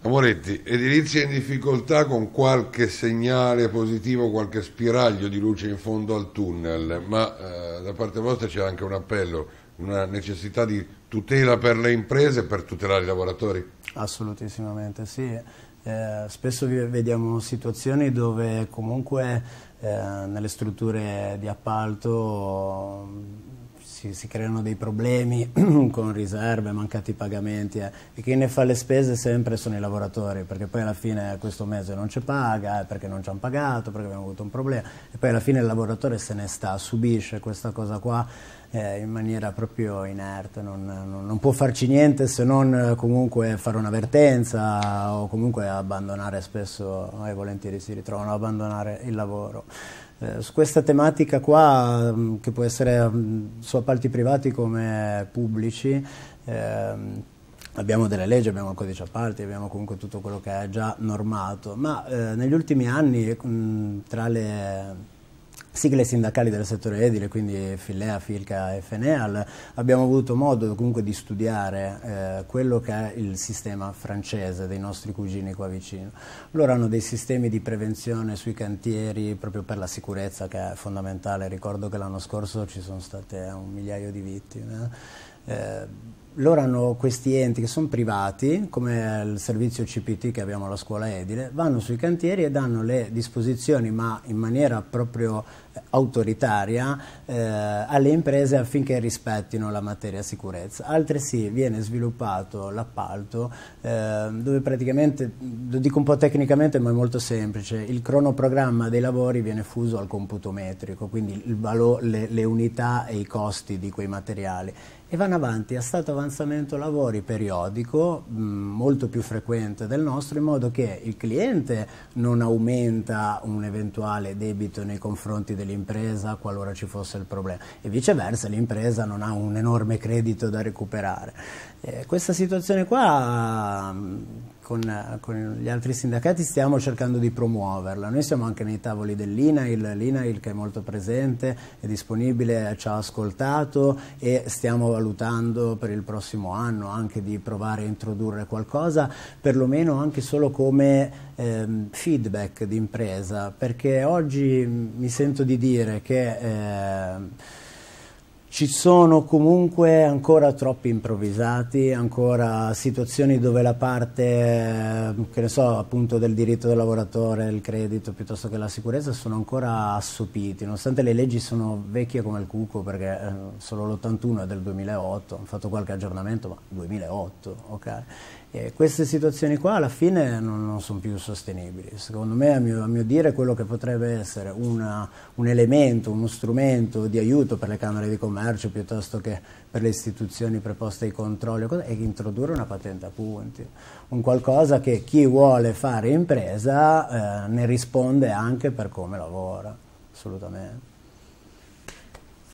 Amoretti, edilizia in difficoltà con qualche segnale positivo, qualche spiraglio di luce in fondo al tunnel, ma eh, da parte vostra c'è anche un appello, una necessità di tutela per le imprese e per tutelare i lavoratori? Assolutissimamente sì. Eh, spesso vediamo situazioni dove comunque eh, nelle strutture di appalto si, si, creano dei problemi con riserve, mancati pagamenti eh. e chi ne fa le spese sempre sono i lavoratori perché poi alla fine questo mese non ci paga eh, perché non ci hanno pagato, perché abbiamo avuto un problema e poi alla fine il lavoratore se ne sta, subisce questa cosa qua eh, in maniera proprio inerte, non, non, non, può farci niente se non eh, comunque fare un'avvertenza o comunque abbandonare spesso e eh, volentieri si ritrovano a abbandonare il lavoro. Eh, su questa tematica qua, mm, che può essere mm, su appalti privati come pubblici, ehm, abbiamo delle leggi, abbiamo il codice appalti, abbiamo comunque tutto quello che è già normato, ma eh, negli ultimi anni mh, mm, tra le sigle sindacali del settore edile, quindi Filea, Filca e Feneal, abbiamo avuto modo comunque di studiare eh, quello che è il sistema francese dei nostri cugini qua vicino. Loro hanno dei sistemi di prevenzione sui cantieri proprio per la sicurezza che è fondamentale, ricordo che l'anno scorso ci sono state un migliaio di vittime. Eh, loro hanno questi enti che sono privati, come il servizio CPT che abbiamo alla scuola edile, vanno sui cantieri e danno le disposizioni, ma in maniera proprio eh, autoritaria, eh, alle imprese affinché rispettino la materia sicurezza. Altresì viene sviluppato l'appalto eh, dove praticamente, lo dico un po' tecnicamente ma è molto semplice, il cronoprogramma dei lavori viene fuso al computometrico, quindi il valo, le, le unità e i costi di quei materiali e vanno avanti a stato avanzamento lavori periodico, mm, molto più frequente del nostro, in modo che il cliente non aumenta un eventuale debito nei confronti dell'impresa qualora ci fosse il problema e viceversa l'impresa non ha un enorme credito da recuperare. Eh, questa situazione qua mm, con, con, gli altri sindacati stiamo cercando di promuoverla. Noi siamo anche nei tavoli dell'INAIL, l'INAIL che è molto presente, è disponibile, ci ha ascoltato e stiamo valutando per il prossimo anno anche di provare a introdurre qualcosa, perlomeno anche solo come ehm, feedback d'impresa, perché oggi mi sento di dire che... Eh, ci sono comunque ancora troppi improvvisati, ancora situazioni dove la parte, eh, che ne so, appunto del diritto del lavoratore, il credito piuttosto che la sicurezza sono ancora assopiti, nonostante le leggi sono vecchie come il cuco perché eh, solo l'81 è del 2008, hanno fatto qualche aggiornamento, ma 2008, ok? Eh, queste situazioni qua alla fine non, non sono più sostenibili. Secondo me, a mio, a mio, dire, quello che potrebbe essere una, un elemento, uno strumento di aiuto per le Camere di Commercio piuttosto che per le istituzioni preposte ai controlli è introdurre una patente a punti, un qualcosa che chi vuole fare impresa eh, ne risponde anche per come lavora, assolutamente.